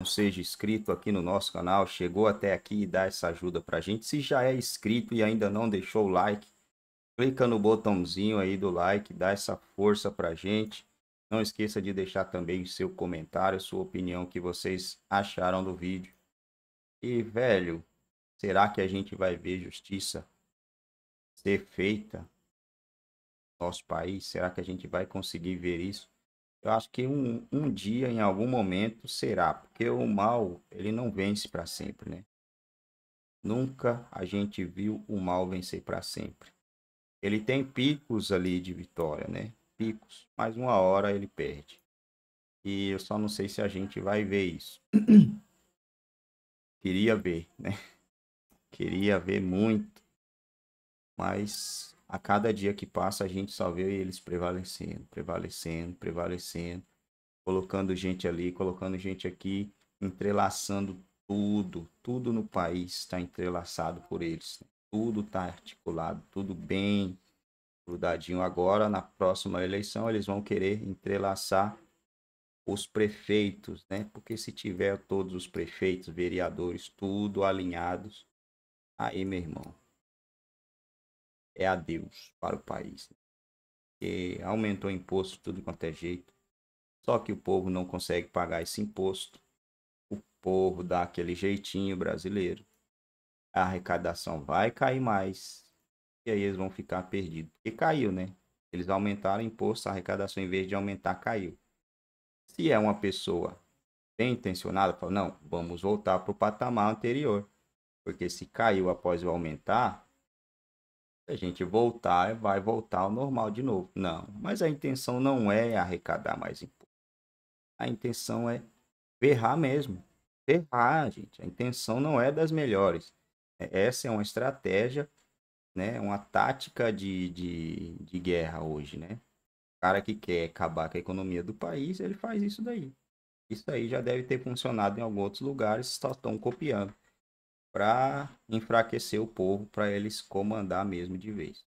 não seja inscrito aqui no nosso canal, chegou até aqui e dá essa ajuda para a gente. Se já é inscrito e ainda não deixou o like, clica no botãozinho aí do like, dá essa força para a gente. Não esqueça de deixar também seu comentário, sua opinião, que vocês acharam do vídeo. E, velho, será que a gente vai ver justiça ser feita no nosso país? Será que a gente vai conseguir ver isso? eu acho que um, um dia, em algum momento, será, porque o mal, ele não vence para sempre, né? Nunca a gente viu o mal vencer para sempre. Ele tem picos ali de vitória, né? Picos, mas uma hora ele perde. E eu só não sei se a gente vai ver isso. Queria ver, né? Queria ver muito. Mas a cada dia que passa, a gente só vê eles prevalecendo, prevalecendo, prevalecendo, colocando gente ali, colocando gente aqui, entrelaçando tudo, tudo no país está entrelaçado por eles. Tudo está articulado, tudo bem grudadinho. Agora, na próxima eleição, eles vão querer entrelaçar os prefeitos, né? Porque se tiver todos os prefeitos, vereadores, tudo alinhados, aí, meu irmão, é adeus para o país. Né? E aumentou o imposto de tudo quanto é jeito. Só que o povo não consegue pagar esse imposto. O povo dá aquele jeitinho brasileiro. A arrecadação vai cair mais. E aí eles vão ficar perdidos. Porque caiu, né? Eles aumentaram o imposto, a arrecadação, em vez de aumentar, caiu. Se é uma pessoa bem intencionada, fala, não, vamos voltar para o patamar anterior. Porque se caiu após o aumentar, se a gente voltar, vai voltar ao normal de novo. Não, mas a intenção não é arrecadar mais imposto. A intenção é ferrar mesmo. Ferrar, gente. A intenção não é das melhores. É, essa é uma estratégia, né? uma tática de, de, de guerra hoje, né? O cara que quer acabar com a economia do país, ele faz isso daí. Isso aí já deve ter funcionado em alguns outros lugares, só estão copiando para enfraquecer o povo, para eles comandar mesmo de vez.